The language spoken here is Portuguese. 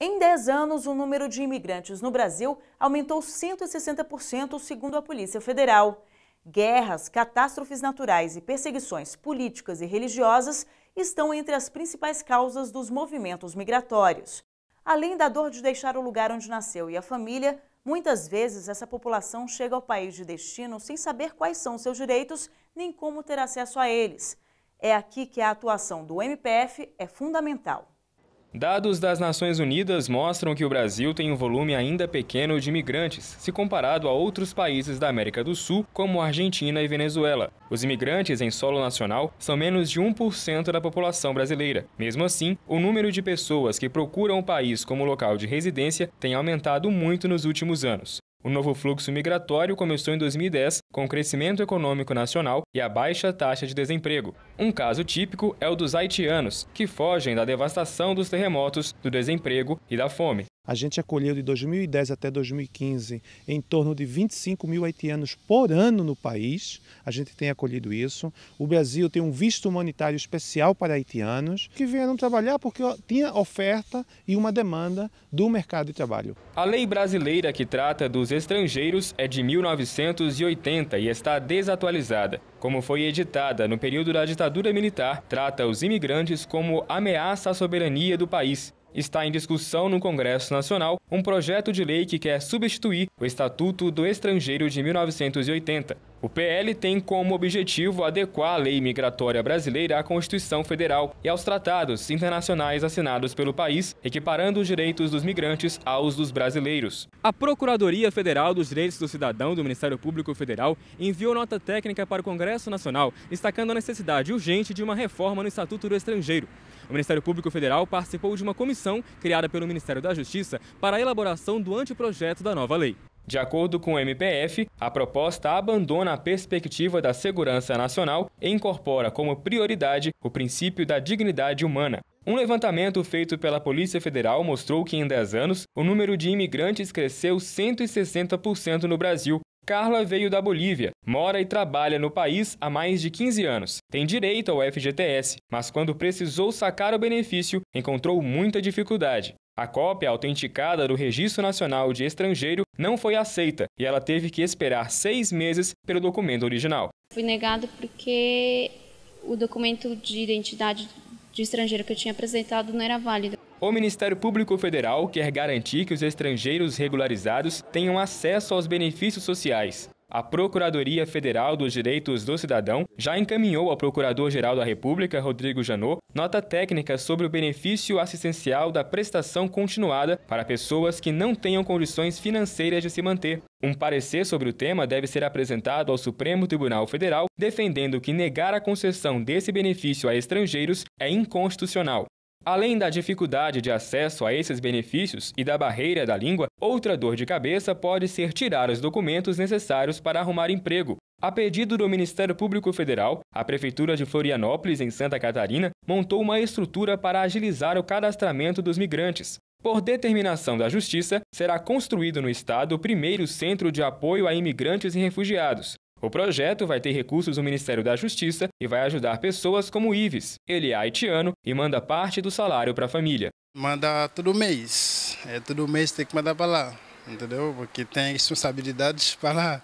Em 10 anos, o número de imigrantes no Brasil aumentou 160%, segundo a Polícia Federal. Guerras, catástrofes naturais e perseguições políticas e religiosas estão entre as principais causas dos movimentos migratórios. Além da dor de deixar o lugar onde nasceu e a família, muitas vezes essa população chega ao país de destino sem saber quais são seus direitos nem como ter acesso a eles. É aqui que a atuação do MPF é fundamental. Dados das Nações Unidas mostram que o Brasil tem um volume ainda pequeno de imigrantes, se comparado a outros países da América do Sul, como Argentina e Venezuela. Os imigrantes em solo nacional são menos de 1% da população brasileira. Mesmo assim, o número de pessoas que procuram o país como local de residência tem aumentado muito nos últimos anos. O novo fluxo migratório começou em 2010 com o crescimento econômico nacional e a baixa taxa de desemprego. Um caso típico é o dos haitianos, que fogem da devastação dos terremotos, do desemprego e da fome. A gente acolheu é de 2010 até 2015 em torno de 25 mil haitianos por ano no país. A gente tem acolhido isso. O Brasil tem um visto humanitário especial para haitianos que vieram trabalhar porque tinha oferta e uma demanda do mercado de trabalho. A lei brasileira que trata dos estrangeiros é de 1980 e está desatualizada. Como foi editada no período da ditadura militar, trata os imigrantes como ameaça à soberania do país. Está em discussão no Congresso Nacional um projeto de lei que quer substituir o Estatuto do Estrangeiro de 1980. O PL tem como objetivo adequar a lei migratória brasileira à Constituição Federal e aos tratados internacionais assinados pelo país, equiparando os direitos dos migrantes aos dos brasileiros. A Procuradoria Federal dos Direitos do Cidadão do Ministério Público Federal enviou nota técnica para o Congresso Nacional, destacando a necessidade urgente de uma reforma no Estatuto do Estrangeiro. O Ministério Público Federal participou de uma comissão criada pelo Ministério da Justiça para a elaboração do anteprojeto da nova lei. De acordo com o MPF, a proposta abandona a perspectiva da segurança nacional e incorpora como prioridade o princípio da dignidade humana. Um levantamento feito pela Polícia Federal mostrou que em 10 anos o número de imigrantes cresceu 160% no Brasil, Carla veio da Bolívia, mora e trabalha no país há mais de 15 anos. Tem direito ao FGTS, mas quando precisou sacar o benefício, encontrou muita dificuldade. A cópia autenticada do Registro Nacional de Estrangeiro não foi aceita e ela teve que esperar seis meses pelo documento original. Fui negado porque o documento de identidade de estrangeiro que eu tinha apresentado não era válido. O Ministério Público Federal quer garantir que os estrangeiros regularizados tenham acesso aos benefícios sociais. A Procuradoria Federal dos Direitos do Cidadão já encaminhou ao Procurador-Geral da República, Rodrigo Janot, nota técnica sobre o benefício assistencial da prestação continuada para pessoas que não tenham condições financeiras de se manter. Um parecer sobre o tema deve ser apresentado ao Supremo Tribunal Federal, defendendo que negar a concessão desse benefício a estrangeiros é inconstitucional. Além da dificuldade de acesso a esses benefícios e da barreira da língua, outra dor de cabeça pode ser tirar os documentos necessários para arrumar emprego. A pedido do Ministério Público Federal, a Prefeitura de Florianópolis, em Santa Catarina, montou uma estrutura para agilizar o cadastramento dos migrantes. Por determinação da Justiça, será construído no Estado o primeiro centro de apoio a imigrantes e refugiados, o projeto vai ter recursos do Ministério da Justiça e vai ajudar pessoas como Ives. Ele é haitiano e manda parte do salário para a família. Manda todo mês. É todo mês tem que mandar para lá, entendeu? Porque tem responsabilidades para lá.